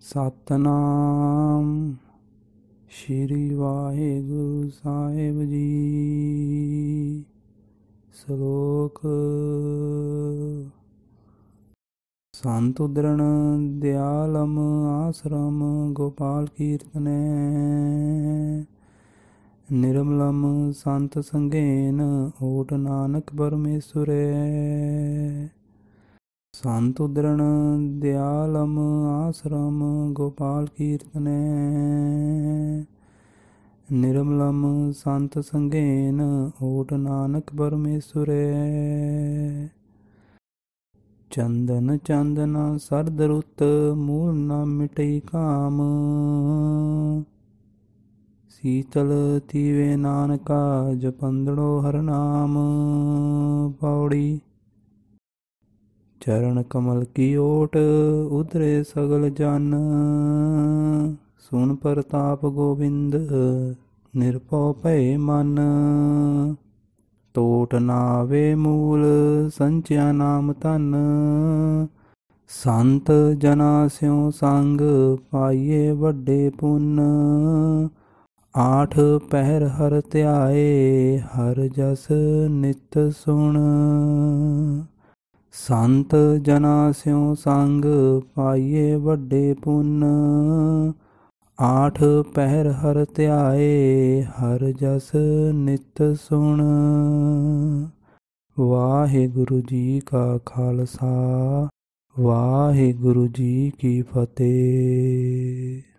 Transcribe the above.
ਸਤਨਾਮ ਸ਼੍ਰੀ ਵਾਹਿਗੁਰੂ ਸਾਹਿਬ ਜੀ ਸ਼ਲੋਕ ਸੰਤ ਉਦਰਣ ਦਿਆਲਮ ਆਸਰਮ ਗੋਪਾਲ ਕੀਰਤਨੇ ਨਿਰਮਲਮ ਸੰਤ ਸੰਗੇਨ ਓਟ ਨਾਨਕ ਪਰਮੇਸ਼ੁਰੇ ਸੰਤੁਦਰਣ ਦਿਆਲਮ ਆਸਰਮ ਗੋਪਾਲ ਕੀਰਤਨੇ ਨਿਰਮਲਮ ਸੰਤ ਸੰਗੇਨ ਓਟ ਨਾਨਕ ਪਰਮੇਸ਼ੁਰੇ ਚੰਦਨ ਚੰਦਨਾ ਸਰਦ ਰੁੱਤ ਮੂਲ ਨਾ ਮਿਟਈ ਕਾਮ ਸੀਤਲ ਤੀਵੇ ਨਾਨਕਾ ਜਪੰਦੜੋ ਹਰਨਾਮ ਨਾਮ ਪੌੜੀ ਚਰਨ ਕਮਲ ਕੀ ਓਟ ਉਧਰੇ ਸਗਲ ਜਨ ਸੁਣ ਪ੍ਰਤਾਪ ਗੋਬਿੰਦ ਨਿਰਭਉ ਭੈ ਮਨ ਟੋਟ ਨਾਵੇ ਮੂਲ ਸੰਚਿਆ ਨਾਮ ਤਨ ਸੰਤ ਜਨਾ ਸਿਉ ਸੰਗ ਪਾਈਏ ਵੱਡੇ ਪੁੰਨ ਆਠ ਪਹਿਰ ਹਰ ਧਿਆਏ ਹਰ ਜਸ ਨਿਤ ਸੁਣ ਸੰਤ ਜਨਾ ਸਿਉ ਸੰਗ ਪਾਈਏ ਵੱਡੇ ਪੁੰਨ ਆਠ ਪਹਿਰ ਹਰ ਧਿਆਏ ਹਰ ਜਸ ਨਿਤ ਸੁਣ ਵਾਹਿਗੁਰੂ ਜੀ ਕਾ ਖਾਲਸਾ ਵਾਹਿਗੁਰੂ ਜੀ ਕੀ ਫਤਿਹ